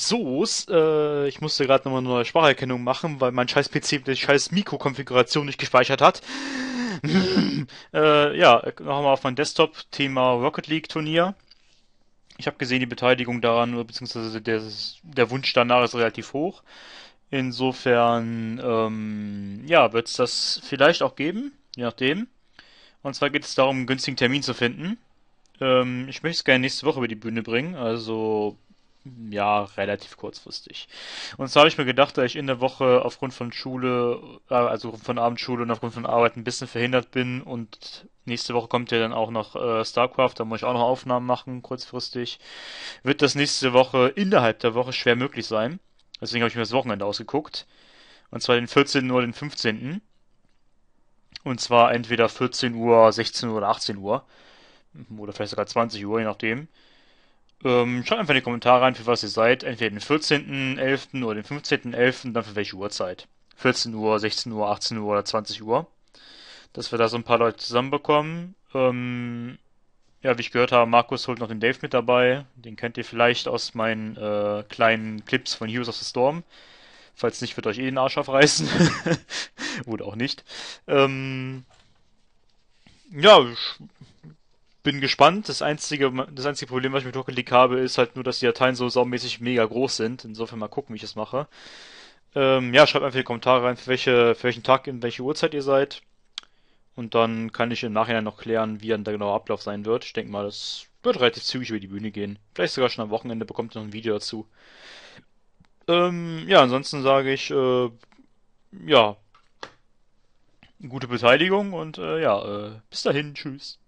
Soos, äh, ich musste gerade nochmal eine neue Spracherkennung machen, weil mein scheiß PC die scheiß Mikro-Konfiguration nicht gespeichert hat. äh, ja, nochmal auf mein Desktop, Thema Rocket League Turnier. Ich habe gesehen, die Beteiligung daran, beziehungsweise der, der Wunsch danach ist relativ hoch. Insofern, ähm, ja, wird es das vielleicht auch geben, je nachdem. Und zwar geht es darum, einen günstigen Termin zu finden. Ähm, ich möchte es gerne nächste Woche über die Bühne bringen, also ja, relativ kurzfristig. Und zwar habe ich mir gedacht, da ich in der Woche aufgrund von Schule, äh, also von Abendschule und aufgrund von Arbeit ein bisschen verhindert bin und nächste Woche kommt ja dann auch noch äh, StarCraft, da muss ich auch noch Aufnahmen machen, kurzfristig, wird das nächste Woche innerhalb der Woche schwer möglich sein. Deswegen habe ich mir das Wochenende ausgeguckt. Und zwar den 14. oder den 15. Und zwar entweder 14 Uhr, 16 Uhr oder 18 Uhr. Oder vielleicht sogar 20 Uhr, je nachdem. Ähm, schaut einfach in die Kommentare rein, für was ihr seid. Entweder den 14.11. oder den 15.11., dann für welche Uhrzeit. 14 Uhr, 16 Uhr, 18 Uhr oder 20 Uhr. Dass wir da so ein paar Leute zusammenbekommen. Ähm, ja, wie ich gehört habe, Markus holt noch den Dave mit dabei. Den kennt ihr vielleicht aus meinen äh, kleinen Clips von Heroes of the Storm. Falls nicht, wird euch eh den Arsch aufreißen. Oder auch nicht. Ähm, ja, bin gespannt. Das einzige, das einzige Problem, was ich mit Rocket League habe, ist halt nur, dass die Dateien so saumäßig mega groß sind. Insofern mal gucken, wie ich das mache. Ähm, ja, schreibt einfach in die Kommentare rein, für, welche, für welchen Tag, in welche Uhrzeit ihr seid. Und dann kann ich im Nachhinein noch klären, wie dann der genaue Ablauf sein wird. Ich denke mal, das wird relativ zügig über die Bühne gehen. Vielleicht sogar schon am Wochenende bekommt ihr noch ein Video dazu. Ähm, ja, ansonsten sage ich, äh, ja, gute Beteiligung und äh, ja, äh, bis dahin, tschüss.